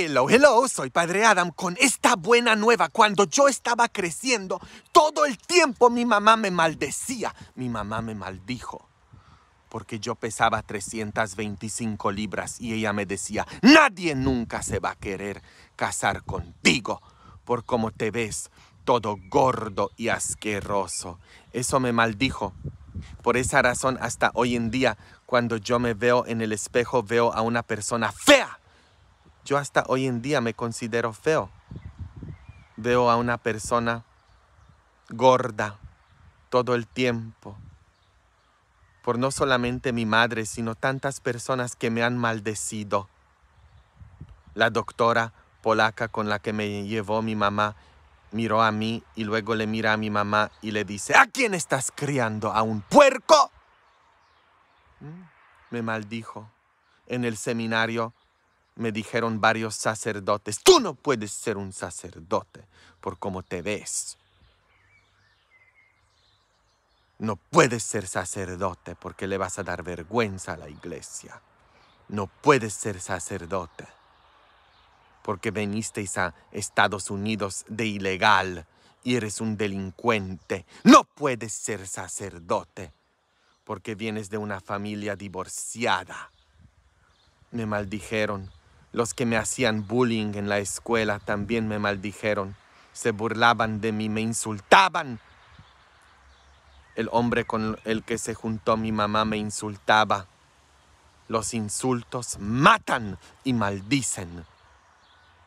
Hello, hello, soy Padre Adam con esta buena nueva. Cuando yo estaba creciendo, todo el tiempo mi mamá me maldecía, mi mamá me maldijo, porque yo pesaba 325 libras y ella me decía, nadie nunca se va a querer casar contigo por cómo te ves, todo gordo y asqueroso. Eso me maldijo. Por esa razón, hasta hoy en día, cuando yo me veo en el espejo, veo a una persona fea yo hasta hoy en día me considero feo. Veo a una persona gorda todo el tiempo. Por no solamente mi madre, sino tantas personas que me han maldecido. La doctora polaca con la que me llevó mi mamá miró a mí y luego le mira a mi mamá y le dice, ¿a quién estás criando? ¿A un puerco? Mm, me maldijo. En el seminario me dijeron varios sacerdotes, tú no puedes ser un sacerdote por cómo te ves. No puedes ser sacerdote porque le vas a dar vergüenza a la iglesia. No puedes ser sacerdote porque venisteis a Estados Unidos de ilegal y eres un delincuente. No puedes ser sacerdote porque vienes de una familia divorciada. Me maldijeron los que me hacían bullying en la escuela también me maldijeron, se burlaban de mí, me insultaban. El hombre con el que se juntó mi mamá me insultaba. Los insultos matan y maldicen,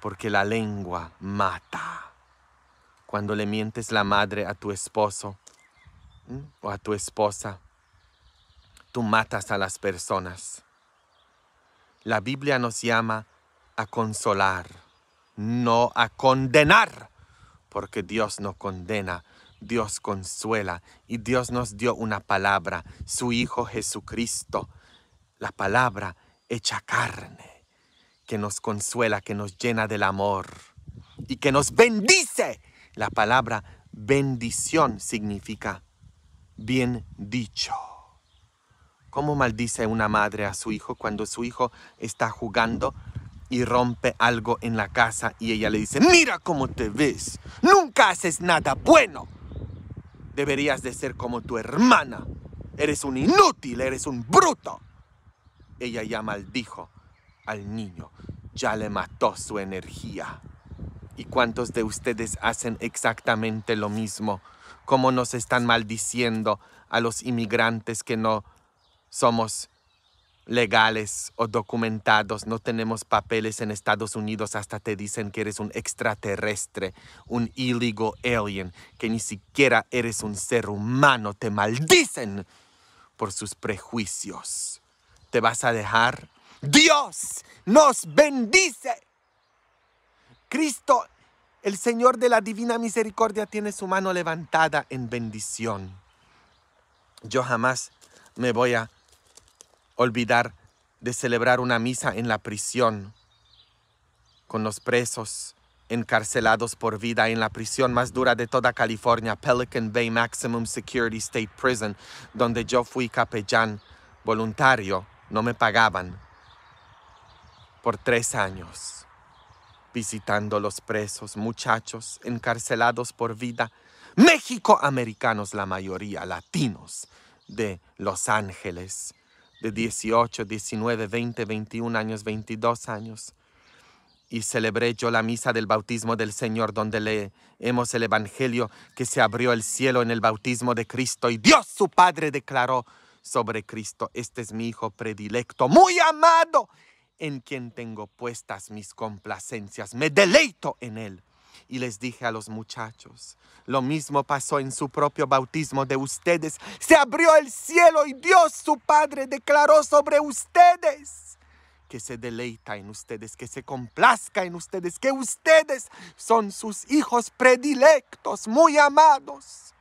porque la lengua mata. Cuando le mientes la madre a tu esposo o a tu esposa, tú matas a las personas la Biblia nos llama a consolar, no a condenar, porque Dios no condena, Dios consuela y Dios nos dio una palabra, su Hijo Jesucristo, la palabra hecha carne, que nos consuela, que nos llena del amor y que nos bendice. La palabra bendición significa bien dicho. ¿Cómo maldice una madre a su hijo cuando su hijo está jugando y rompe algo en la casa y ella le dice, mira cómo te ves, nunca haces nada bueno? Deberías de ser como tu hermana, eres un inútil, eres un bruto. Ella ya maldijo al niño, ya le mató su energía. ¿Y cuántos de ustedes hacen exactamente lo mismo? ¿Cómo nos están maldiciendo a los inmigrantes que no somos legales o documentados, no tenemos papeles en Estados Unidos, hasta te dicen que eres un extraterrestre, un illegal alien, que ni siquiera eres un ser humano, te maldicen por sus prejuicios. ¿Te vas a dejar? Dios nos bendice. Cristo, el Señor de la Divina Misericordia, tiene su mano levantada en bendición. Yo jamás me voy a olvidar de celebrar una misa en la prisión, con los presos encarcelados por vida en la prisión más dura de toda California, Pelican Bay Maximum Security State Prison, donde yo fui capellán voluntario, no me pagaban, por tres años, visitando los presos, muchachos encarcelados por vida, México-americanos, la mayoría latinos de Los Ángeles de 18, 19, 20, 21 años, 22 años. Y celebré yo la misa del bautismo del Señor donde leemos el Evangelio que se abrió el cielo en el bautismo de Cristo y Dios su Padre declaró sobre Cristo, este es mi Hijo predilecto, muy amado, en quien tengo puestas mis complacencias, me deleito en él. Y les dije a los muchachos, lo mismo pasó en su propio bautismo de ustedes. Se abrió el cielo y Dios su Padre declaró sobre ustedes que se deleita en ustedes, que se complazca en ustedes, que ustedes son sus hijos predilectos, muy amados.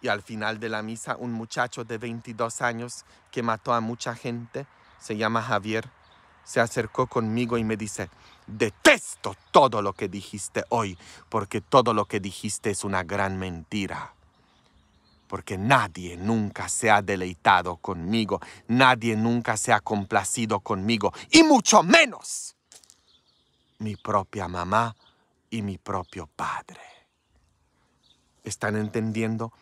Y al final de la misa, un muchacho de 22 años que mató a mucha gente, se llama Javier, se acercó conmigo y me dice, Detesto todo lo que dijiste hoy, porque todo lo que dijiste es una gran mentira. Porque nadie nunca se ha deleitado conmigo, nadie nunca se ha complacido conmigo, y mucho menos mi propia mamá y mi propio padre. ¿Están entendiendo?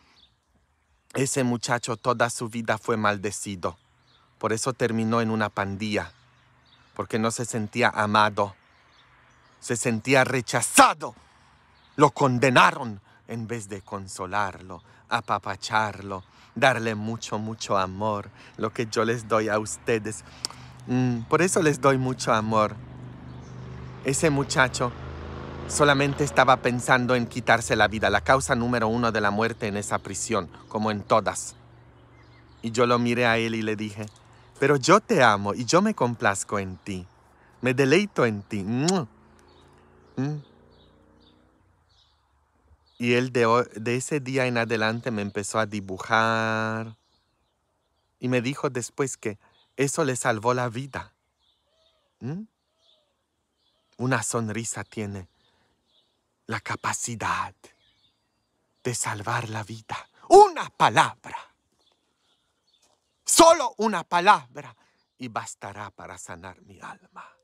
Ese muchacho toda su vida fue maldecido, por eso terminó en una pandilla, porque no se sentía amado se sentía rechazado, lo condenaron en vez de consolarlo, apapacharlo, darle mucho, mucho amor, lo que yo les doy a ustedes. Mm, por eso les doy mucho amor. Ese muchacho solamente estaba pensando en quitarse la vida, la causa número uno de la muerte en esa prisión, como en todas. Y yo lo miré a él y le dije, pero yo te amo y yo me complazco en ti, me deleito en ti. Mm. Y él de, ese día en adelante me empezó a dibujar y me dijo después que eso le salvó la vida. Mm. Una sonrisa tiene la capacidad de salvar la vida. Una palabra. Solo una palabra y bastará para sanar mi alma.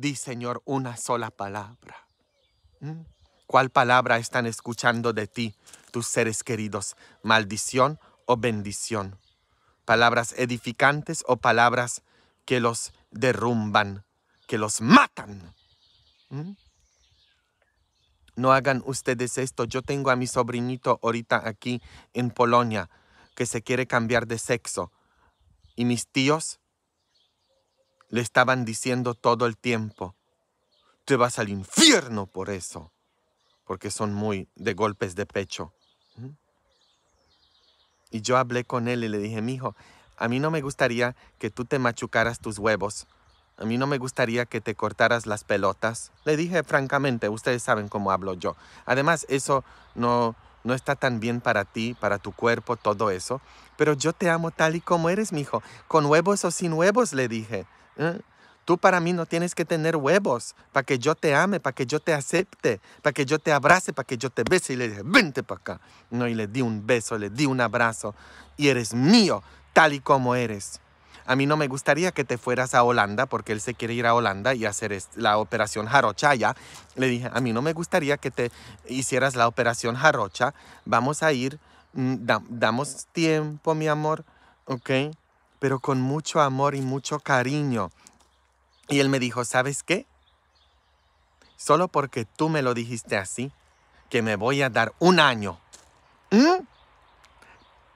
Di, Señor, una sola palabra. Mm, ¿Cuál palabra están escuchando de ti tus seres queridos? ¿Maldición o bendición? ¿Palabras edificantes o palabras que los derrumban, que los matan? Mm. No hagan ustedes esto. Yo tengo a mi sobrinito ahorita aquí en Polonia que se quiere cambiar de sexo. Y mis tíos le estaban diciendo todo el tiempo, te vas al infierno por eso, porque son muy de golpes de pecho. Y yo hablé con él y le dije, mi hijo, a mí no me gustaría que tú te machucaras tus huevos. A mí no me gustaría que te cortaras las pelotas. Le dije francamente, ustedes saben cómo hablo yo. Además, eso no, no está tan bien para ti, para tu cuerpo, todo eso. Pero yo te amo tal y como eres, mi hijo, Con huevos o sin huevos, le dije. ¿eh? Tú para mí no tienes que tener huevos para que yo te ame, para que yo te acepte, para que yo te abrace, para que yo te bese. Y le dije, vente para acá. No, y le di un beso, le di un abrazo. Y eres mío, tal y como eres. A mí no me gustaría que te fueras a Holanda porque él se quiere ir a Holanda y hacer la operación jarocha allá. Le dije, a mí no me gustaría que te hicieras la operación jarocha. Vamos a ir, mm, damos tiempo, mi amor, ¿ok? pero con mucho amor y mucho cariño. Y él me dijo, ¿sabes qué? Solo porque tú me lo dijiste así, que me voy a dar un año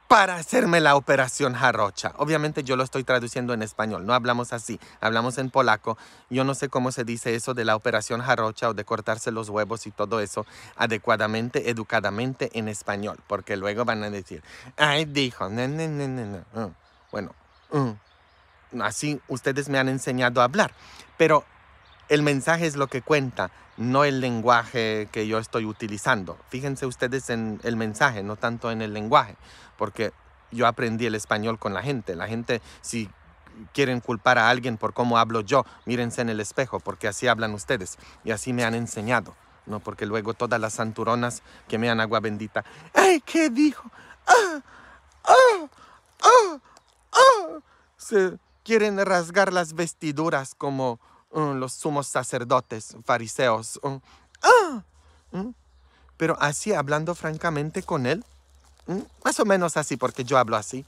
para hacerme la operación jarrocha. Obviamente yo lo estoy traduciendo en español, no hablamos así, hablamos en polaco. Yo no sé cómo se dice eso de la operación jarrocha o de cortarse los huevos y todo eso adecuadamente, educadamente en español, porque luego van a decir, ay, dijo, no, no, no, Bueno, Mm. Así ustedes me han enseñado a hablar. Pero el mensaje es lo que cuenta, no el lenguaje que yo estoy utilizando. Fíjense ustedes en el mensaje, no tanto en el lenguaje, porque yo aprendí el español con la gente. La gente, si quieren culpar a alguien por cómo hablo yo, mírense en el espejo, porque así hablan ustedes y así me han enseñado. No, porque luego todas las santuronas que me dan agua bendita. ¡Ay, qué dijo! ¡Ah! ¡Ah! ¡Ah! Se quieren rasgar las vestiduras como mm, los sumos sacerdotes, fariseos. Mm, ah, mm. Pero así, hablando francamente con él, más o menos así, porque yo hablo así,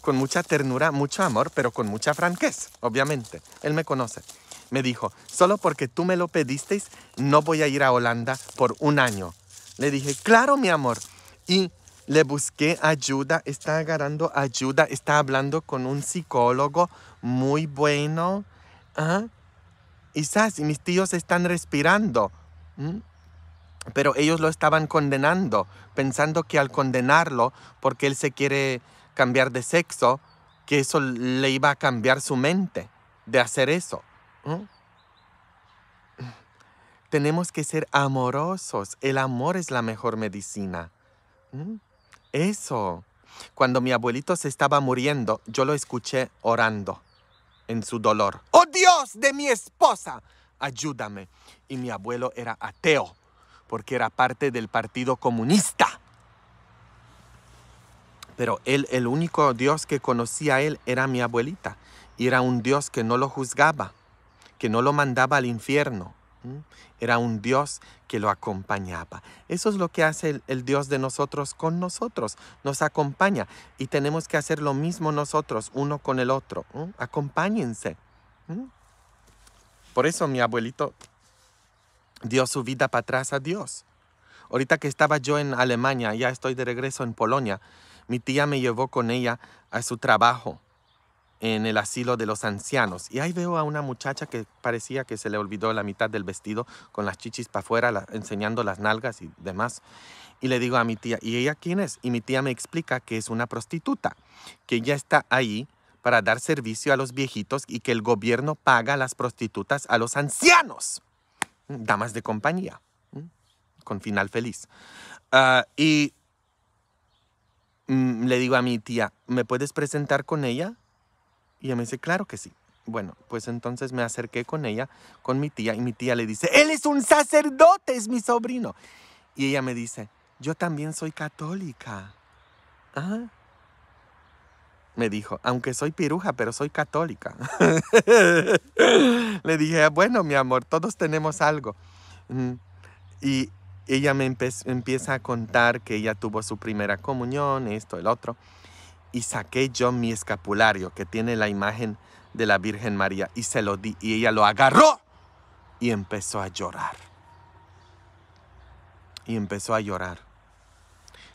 con mucha ternura, mucho amor, pero con mucha franquez, obviamente. Él me conoce. Me dijo, solo porque tú me lo pedisteis, no voy a ir a Holanda por un año. Le dije, claro, mi amor. Y le busqué ayuda, está agarrando ayuda, está hablando con un psicólogo muy bueno. ¿Ah? Quizás mis tíos están respirando, pero ellos lo estaban condenando, pensando que al condenarlo, porque él se quiere cambiar de sexo, que eso le iba a cambiar su mente de hacer eso. Tenemos que ser amorosos. El amor es la mejor medicina. Eso. Cuando mi abuelito se estaba muriendo, yo lo escuché orando en su dolor. ¡Oh Dios de mi esposa! Ayúdame. Y mi abuelo era ateo, porque era parte del Partido Comunista. Pero él, el único Dios que conocía a él era mi abuelita. Y era un Dios que no lo juzgaba, que no lo mandaba al infierno, era un Dios que lo acompañaba. Eso es lo que hace el, Dios de nosotros con nosotros. Nos acompaña y tenemos que hacer lo mismo nosotros, uno con el otro. Acompáñense. Por eso mi abuelito dio su vida para atrás a Dios. Ahorita que estaba yo en Alemania, ya estoy de regreso en Polonia, mi tía me llevó con ella a su trabajo en el asilo de los ancianos. Y ahí veo a una muchacha que parecía que se le olvidó la mitad del vestido con las chichis para afuera, enseñando las nalgas y demás. Y le digo a mi tía, ¿y ella quién es? Y mi tía me explica que es una prostituta, que ya está ahí para dar servicio a los viejitos y que el gobierno paga a las prostitutas a los ancianos. Damas de compañía, con final feliz. Ah, y mm, le digo a mi tía, ¿me puedes presentar con ella? Y ella me dice, claro que sí. Bueno, pues entonces me acerqué con ella, con mi tía, y mi tía le dice, él es un sacerdote, es mi sobrino. Y ella me dice, yo también soy católica. Ah. Me dijo, aunque soy piruja, pero soy católica. le dije, bueno, mi amor, todos tenemos algo. Mm. Y ella me empieza a contar que ella tuvo su primera comunión, esto, el otro y saqué yo mi escapulario que tiene la imagen de la Virgen María y se lo di y ella lo agarró y empezó a llorar. Y empezó a llorar.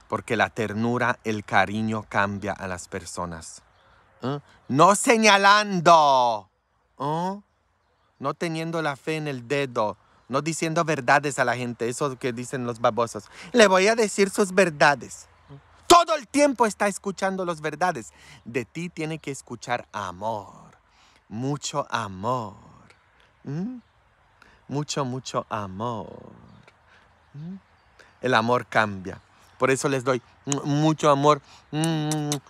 Porque la ternura, el cariño cambia a las personas. ¿eh? No señalando. ¿eh? No teniendo la fe en el dedo. No diciendo verdades a la gente. Eso que dicen los babosos. Le voy a decir sus verdades todo el tiempo está escuchando las verdades. De ti tiene que escuchar amor, mucho amor. ¿Mm? Mucho, mucho amor. ¿Mm? El amor cambia. Por eso les doy mucho amor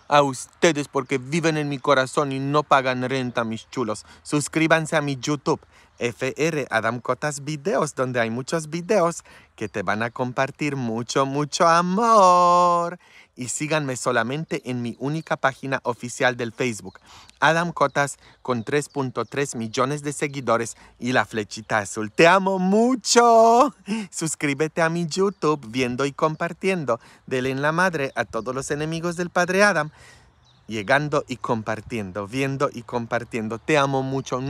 a ustedes porque viven en mi corazón y no pagan renta, mis chulos. Suscríbanse a mi YouTube. FR Adam Cotas Videos, donde hay muchos videos que te van a compartir mucho, mucho amor. Y síganme solamente en mi única página oficial del Facebook, Adam Cotas, con 3.3 millones de seguidores y la flechita azul. ¡Te amo mucho! Suscríbete a mi YouTube, viendo y compartiendo. Dele en la madre a todos los enemigos del Padre Adam llegando y compartiendo, viendo y compartiendo. Te amo mucho.